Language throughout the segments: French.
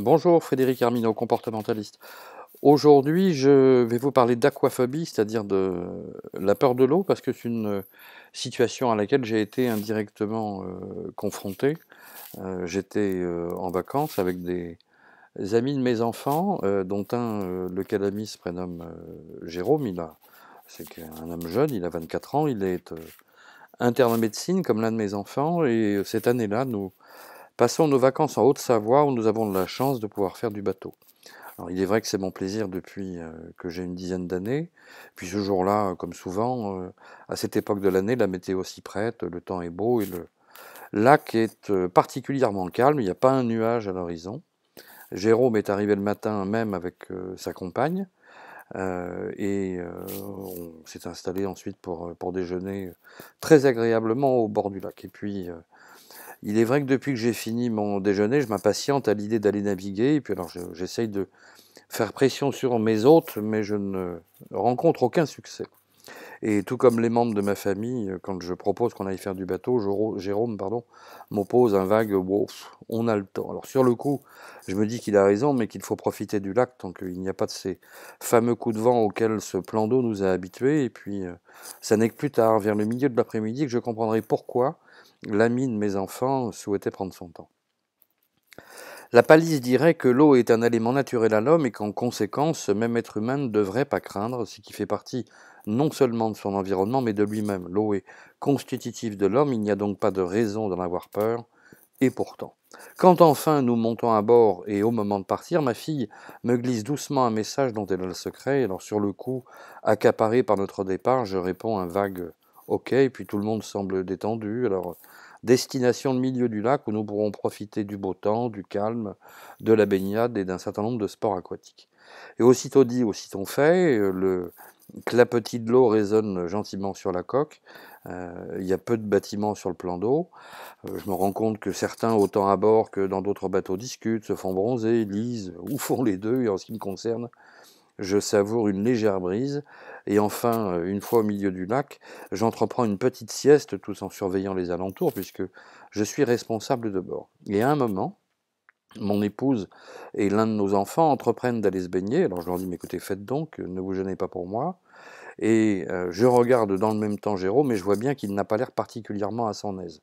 Bonjour Frédéric Armino, comportementaliste. Aujourd'hui, je vais vous parler d'aquaphobie, c'est-à-dire de la peur de l'eau, parce que c'est une situation à laquelle j'ai été indirectement euh, confronté. Euh, j'étais euh, en vacances avec des amis de mes enfants, dont un, le calamis se prénomme Jérôme. Il a, c'est un homme jeune, il a 24 ans, il est interne en médecine comme l'un de mes enfants, et cette année-là, nous Passons nos vacances en Haute-Savoie où nous avons de la chance de pouvoir faire du bateau. Alors, il est vrai que c'est mon plaisir depuis euh, que j'ai une dizaine d'années. Puis ce jour-là, euh, comme souvent, euh, à cette époque de l'année, la météo s'y prête, le temps est beau et le lac est particulièrement calme, il n'y a pas un nuage à l'horizon. Jérôme est arrivé le matin même avec sa compagne et on s'est installé ensuite pour, pour déjeuner très agréablement au bord du lac. Et puis il est vrai que depuis que j'ai fini mon déjeuner, je m'impatiente à l'idée d'aller naviguer. Et puis alors, j'essaye de faire pression sur mes hôtes, mais je ne rencontre aucun succès. Et tout comme les membres de ma famille, euh, quand je propose qu'on aille faire du bateau, Jérôme pardon, m'oppose un vague wow, « on a le temps ». Alors sur le coup, je me dis qu'il a raison, mais qu'il faut profiter du lac tant qu'il n'y a pas de ces fameux coups de vent auxquels ce plan d'eau nous a habitués. Et puis, euh, ça n'est que plus tard, vers le milieu de l'après-midi, que je comprendrai pourquoi l'ami de mes enfants souhaitait prendre son temps. La palisse dirait que l'eau est un élément naturel à l'homme et qu'en conséquence, ce même être humain ne devrait pas craindre ce qui fait partie non seulement de son environnement, mais de lui-même. L'eau est constitutive de l'homme, il n'y a donc pas de raison d'en avoir peur, et pourtant. Quand enfin nous montons à bord et au moment de partir, ma fille me glisse doucement un message dont elle a le secret, alors sur le coup, accaparé par notre départ, je réponds un vague Ok, et puis tout le monde semble détendu. Alors, destination de milieu du lac où nous pourrons profiter du beau temps, du calme, de la baignade et d'un certain nombre de sports aquatiques. Et aussitôt dit, aussitôt fait, euh, le clapetis de l'eau résonne gentiment sur la coque. Euh, il y a peu de bâtiments sur le plan d'eau. Euh, je me rends compte que certains, autant à bord que dans d'autres bateaux, discutent, se font bronzer, lisent, ou font les deux. Et en ce qui me concerne, je savoure une légère brise et enfin, euh, une fois au milieu du lac, j'entreprends une petite sieste tout en surveillant les alentours, puisque je suis responsable de bord. Et à un moment, mon épouse et l'un de nos enfants entreprennent d'aller se baigner. Alors je leur dis, mais écoutez, faites donc, ne vous gênez pas pour moi. Et euh, je regarde dans le même temps Jérôme mais je vois bien qu'il n'a pas l'air particulièrement à son aise.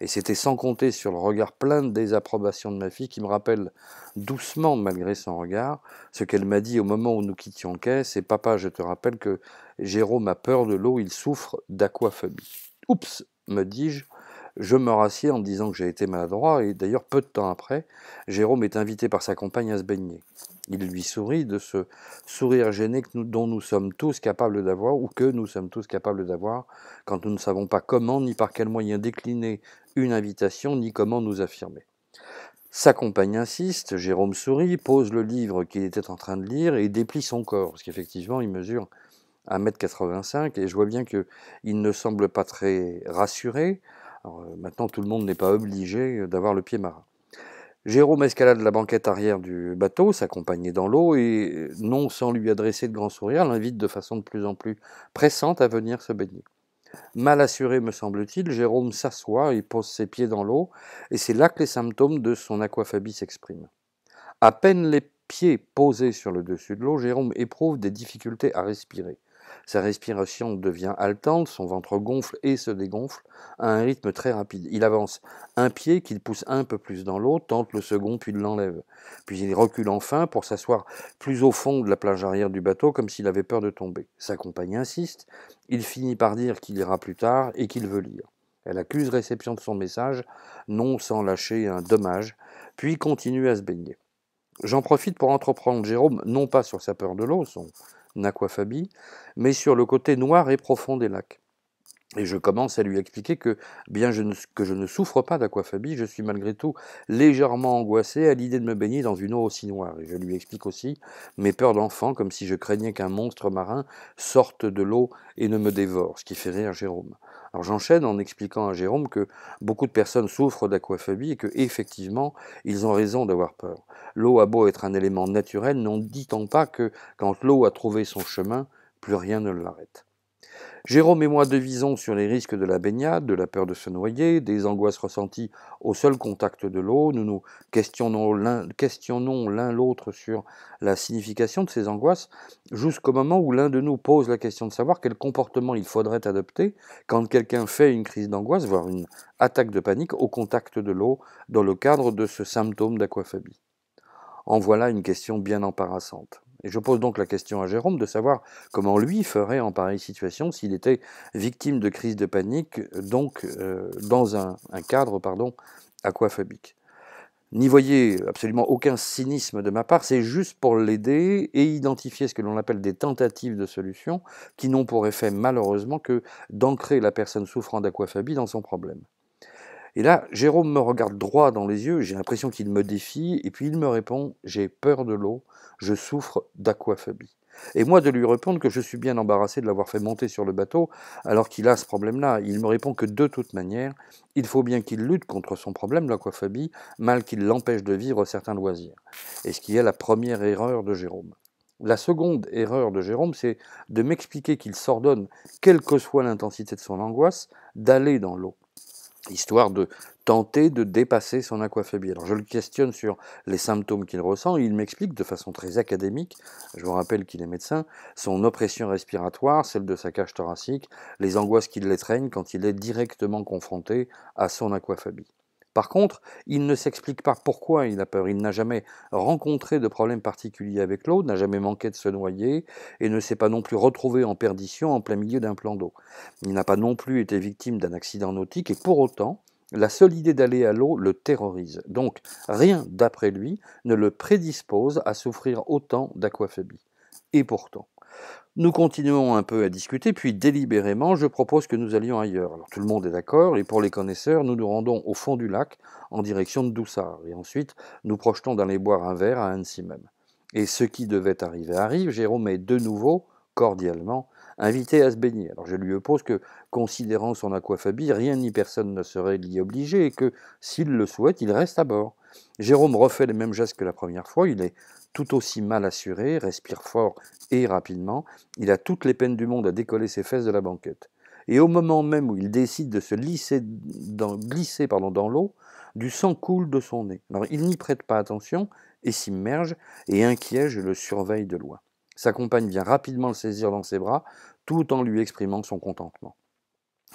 Et c'était sans compter sur le regard plein de désapprobation de ma fille qui me rappelle doucement, malgré son regard, ce qu'elle m'a dit au moment où nous quittions caisse c'est papa, je te rappelle que Jérôme a peur de l'eau, il souffre d'aquaphobie. Oups, me dis-je, je me rassieds en disant que j'ai été maladroit, et d'ailleurs, peu de temps après, Jérôme est invité par sa compagne à se baigner. Il lui sourit de ce sourire gêné dont nous sommes tous capables d'avoir, ou que nous sommes tous capables d'avoir, quand nous ne savons pas comment ni par quel moyen décliner une invitation, ni comment nous affirmer. Sa compagne insiste, Jérôme sourit, pose le livre qu'il était en train de lire et déplie son corps, parce qu'effectivement, il mesure 1m85 et je vois bien qu'il ne semble pas très rassuré. Euh, maintenant, tout le monde n'est pas obligé euh, d'avoir le pied marin. Jérôme escalade la banquette arrière du bateau, s'accompagnait dans l'eau, et euh, non sans lui adresser de grands sourires, l'invite de façon de plus en plus pressante à venir se baigner. Mal assuré, me semble-t-il, Jérôme s'assoit et pose ses pieds dans l'eau, et c'est là que les symptômes de son aquaphobie s'expriment. À peine les pieds posés sur le dessus de l'eau, Jérôme éprouve des difficultés à respirer. Sa respiration devient haletante, son ventre gonfle et se dégonfle à un rythme très rapide. Il avance un pied qu'il pousse un peu plus dans l'eau, tente le second puis l'enlève. Puis il recule enfin pour s'asseoir plus au fond de la plage arrière du bateau comme s'il avait peur de tomber. Sa compagne insiste, il finit par dire qu'il ira plus tard et qu'il veut lire. Elle accuse réception de son message, non sans lâcher un dommage, puis continue à se baigner. J'en profite pour entreprendre Jérôme, non pas sur sa peur de l'eau, son aquafabie, mais sur le côté noir et profond des lacs. Et je commence à lui expliquer que, bien que je ne souffre pas d'aquafabie, je suis malgré tout légèrement angoissé à l'idée de me baigner dans une eau aussi noire. Et je lui explique aussi mes peurs d'enfant, comme si je craignais qu'un monstre marin sorte de l'eau et ne me dévore, ce qui fait rire Jérôme j'enchaîne en expliquant à Jérôme que beaucoup de personnes souffrent d'aquaphobie et que effectivement ils ont raison d'avoir peur. L'eau a beau être un élément naturel, n'en dit-on pas que quand l'eau a trouvé son chemin, plus rien ne l'arrête. Jérôme et moi devisons sur les risques de la baignade, de la peur de se noyer, des angoisses ressenties au seul contact de l'eau. Nous nous questionnons l'un l'autre sur la signification de ces angoisses jusqu'au moment où l'un de nous pose la question de savoir quel comportement il faudrait adopter quand quelqu'un fait une crise d'angoisse, voire une attaque de panique au contact de l'eau dans le cadre de ce symptôme d'aquaphobie. En voilà une question bien embarrassante. Et je pose donc la question à Jérôme de savoir comment lui ferait en pareille situation s'il était victime de crise de panique, donc euh, dans un, cadre pardon, aquaphobique. N'y voyez absolument aucun cynisme de ma part, c'est juste pour l'aider et identifier ce que l'on appelle des tentatives de solution qui n'ont pour effet malheureusement que d'ancrer la personne souffrant d'aquaphobie dans son problème. Et là, Jérôme me regarde droit dans les yeux, j'ai l'impression qu'il me défie, et puis il me répond J'ai peur de l'eau, je souffre d'aquaphobie. Et moi de lui répondre que je suis bien embarrassé de l'avoir fait monter sur le bateau, alors qu'il a ce problème-là. Il me répond que de toute manière, il faut bien qu'il lutte contre son problème, l'aquaphobie, mal qu'il l'empêche de vivre certains loisirs. Et ce qui est la première erreur de Jérôme. La seconde erreur de Jérôme, c'est de m'expliquer qu'il s'ordonne, quelle que soit l'intensité de son angoisse, d'aller dans l'eau histoire de tenter de dépasser son aquaphobie. Alors je le questionne sur les symptômes qu'il ressent, et il m'explique de façon très académique, je vous rappelle qu'il est médecin, son oppression respiratoire, celle de sa cage thoracique, les angoisses qui l'étreignent quand il est directement confronté à son aquaphobie. Par contre, il ne s'explique pas pourquoi il a peur. Il n'a jamais rencontré de problème particulier avec l'eau, n'a jamais manqué de se noyer et ne s'est pas non plus retrouvé en perdition en plein milieu d'un plan d'eau. Il n'a pas non plus été victime d'un accident nautique et pour autant, la seule idée d'aller à l'eau le terrorise. Donc rien, d'après lui, ne le prédispose à souffrir autant d'aquaphobie. Et pourtant. Nous continuons un peu à discuter, puis délibérément, je propose que nous allions ailleurs. Alors tout le monde est d'accord, et pour les connaisseurs, nous nous rendons au fond du lac, en direction de Doussard, et ensuite nous projetons d'aller boire un verre à Annecy même. Et ce qui devait arriver arrive, Jérôme est de nouveau, cordialement, invité à se baigner. Alors je lui oppose que, considérant son aquafabie, rien ni personne ne serait l'y obligé, et que, s'il le souhaite, il reste à bord. Jérôme refait les mêmes gestes que la première fois, il est tout aussi mal assuré, respire fort et rapidement, il a toutes les peines du monde à décoller ses fesses de la banquette. Et au moment même où il décide de se glisser dans l'eau, du sang coule de son nez. Alors il n'y prête pas attention et s'immerge, et inquiète. le surveille de loin. Sa compagne vient rapidement le saisir dans ses bras, tout en lui exprimant son contentement.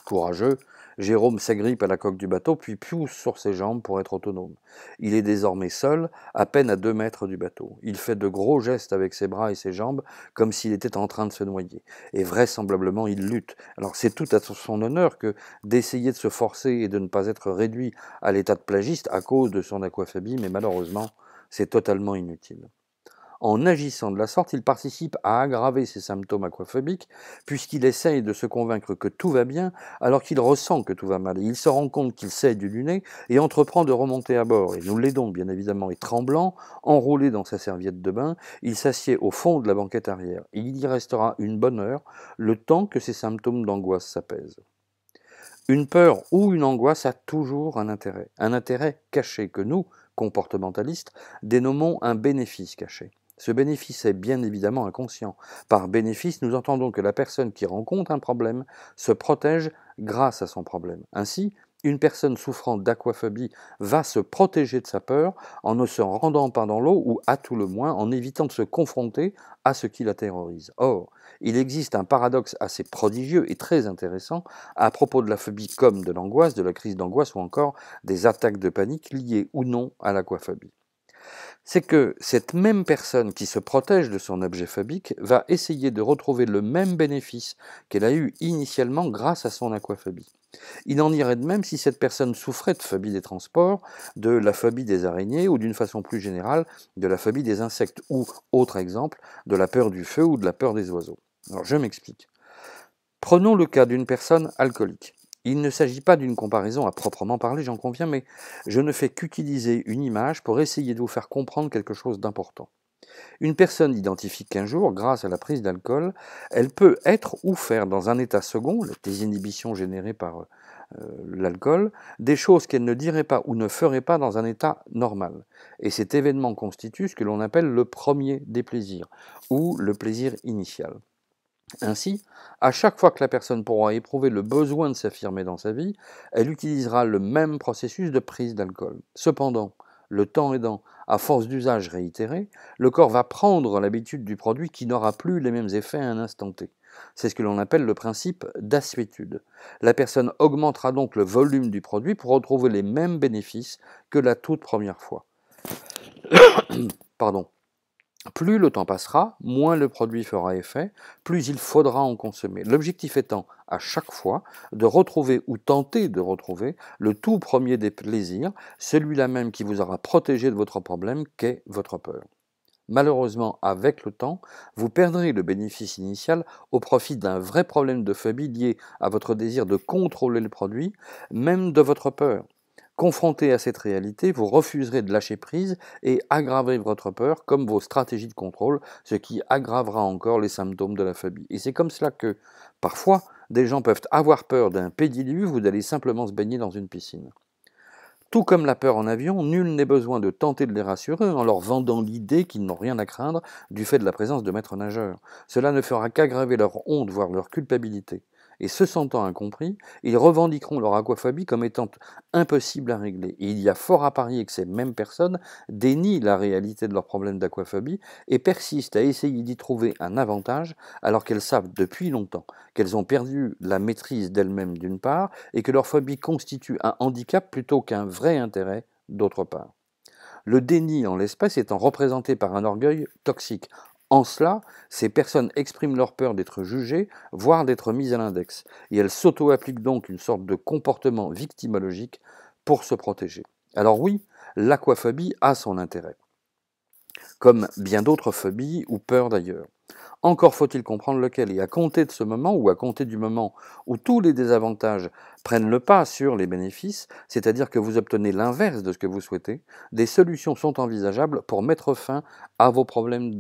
Courageux, Jérôme s'agrippe à la coque du bateau, puis pousse sur ses jambes pour être autonome. Il est désormais seul, à peine à deux mètres du bateau. Il fait de gros gestes avec ses bras et ses jambes, comme s'il était en train de se noyer. Et vraisemblablement, il lutte. Alors c'est tout à son honneur que d'essayer de se forcer et de ne pas être réduit à l'état de plagiste à cause de son aquaphobie, mais malheureusement, c'est totalement inutile. En agissant de la sorte, il participe à aggraver ses symptômes aquaphobiques, puisqu'il essaye de se convaincre que tout va bien, alors qu'il ressent que tout va mal. il se rend compte qu'il sait du lunet et entreprend de remonter à bord. Et nous l'aidons, bien évidemment, et tremblant, enroulé dans sa serviette de bain, il s'assied au fond de la banquette arrière. il y restera une bonne heure, le temps que ses symptômes d'angoisse s'apaisent. Une peur ou une angoisse a toujours un intérêt, un intérêt caché que nous, comportementalistes, dénommons un bénéfice caché. Ce bénéfice est bien évidemment inconscient. Par bénéfice, nous entendons que la personne qui rencontre un problème se protège grâce à son problème. Ainsi, une personne souffrant d'aquaphobie va se protéger de sa peur en ne se rendant pas dans l'eau ou à tout le moins en évitant de se confronter à ce qui la terrorise. Or, il existe un paradoxe assez prodigieux et très intéressant à propos de la phobie comme de l'angoisse, de la crise d'angoisse ou encore des attaques de panique liées ou non à l'aquaphobie c'est que cette même personne qui se protège de son objet phobique va essayer de retrouver le même bénéfice qu'elle a eu initialement grâce à son aquaphobie. Il en irait de même si cette personne souffrait de phobie des transports, de la phobie des araignées ou d'une façon plus générale de la phobie des insectes ou, autre exemple, de la peur du feu ou de la peur des oiseaux. Alors je m'explique. Prenons le cas d'une personne alcoolique. Il ne s'agit pas d'une comparaison à proprement parler, j'en conviens, mais je ne fais qu'utiliser une image pour essayer de vous faire comprendre quelque chose d'important. Une personne identifie qu'un jour, grâce à la prise d'alcool, elle peut être ou faire dans un état second, des inhibitions générées par euh, l'alcool, des choses qu'elle ne dirait pas ou ne ferait pas dans un état normal. Et cet événement constitue ce que l'on appelle le premier des plaisirs, ou le plaisir initial. Ainsi, à chaque fois que la personne pourra éprouver le besoin de s'affirmer dans sa vie, elle utilisera le même processus de prise d'alcool. Cependant, le temps aidant, à force d'usage réitéré, le corps va prendre l'habitude du produit qui n'aura plus les mêmes effets à un instant T. C'est ce que l'on appelle le principe d'assuétude. La personne augmentera donc le volume du produit pour retrouver les mêmes bénéfices que la toute première fois. Pardon. Plus le temps passera, moins le produit fera effet, plus il faudra en consommer. L'objectif étant, à chaque fois, de retrouver ou tenter de retrouver le tout premier des plaisirs, celui-là même qui vous aura protégé de votre problème qu'est votre peur. Malheureusement, avec le temps, vous perdrez le bénéfice initial au profit d'un vrai problème de phobie lié à votre désir de contrôler le produit, même de votre peur. Confronté à cette réalité, vous refuserez de lâcher prise et aggraver votre peur comme vos stratégies de contrôle, ce qui aggravera encore les symptômes de la phobie. Et c'est comme cela que, parfois, des gens peuvent avoir peur d'un pédiluve ou d'aller simplement se baigner dans une piscine. Tout comme la peur en avion, nul n'est besoin de tenter de les rassurer en leur vendant l'idée qu'ils n'ont rien à craindre du fait de la présence de maîtres nageurs. Cela ne fera qu'aggraver leur honte, voire leur culpabilité et se sentant incompris, ils revendiqueront leur aquaphobie comme étant impossible à régler. Et il y a fort à parier que ces mêmes personnes dénient la réalité de leur problème d'aquaphobie et persistent à essayer d'y trouver un avantage alors qu'elles savent depuis longtemps qu'elles ont perdu la maîtrise d'elles-mêmes d'une part et que leur phobie constitue un handicap plutôt qu'un vrai intérêt d'autre part. Le déni en l'espèce étant représenté par un orgueil toxique, en cela, ces personnes expriment leur peur d'être jugées, voire d'être mises à l'index, et elles s'auto-appliquent donc une sorte de comportement victimologique pour se protéger. Alors oui, l'aquaphobie a son intérêt, comme bien d'autres phobies ou peurs d'ailleurs. Encore faut-il comprendre lequel. Et à compter de ce moment, ou à compter du moment où tous les désavantages prennent le pas sur les bénéfices, c'est-à-dire que vous obtenez l'inverse de ce que vous souhaitez, des solutions sont envisageables pour mettre fin à vos problèmes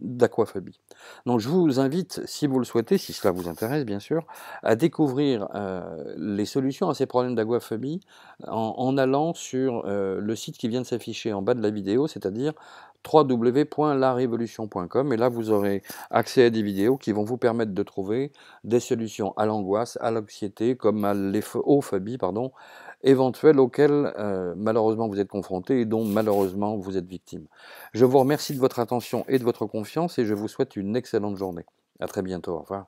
d'aquaphobie. Donc je vous invite, si vous le souhaitez, si cela vous intéresse bien sûr, à découvrir euh, les solutions à ces problèmes d'aquaphobie en, allant sur euh, le site qui vient de s'afficher en bas de la vidéo, c'est-à-dire www.larevolution.com et là vous aurez accès à des vidéos qui vont vous permettre de trouver des solutions à l'angoisse, à l'anxiété, comme à phobies, pardon, éventuelles auxquelles euh, malheureusement vous êtes confronté et dont malheureusement vous êtes victime. Je vous remercie de votre attention et de votre confiance et je vous souhaite une excellente journée. À très bientôt, au revoir.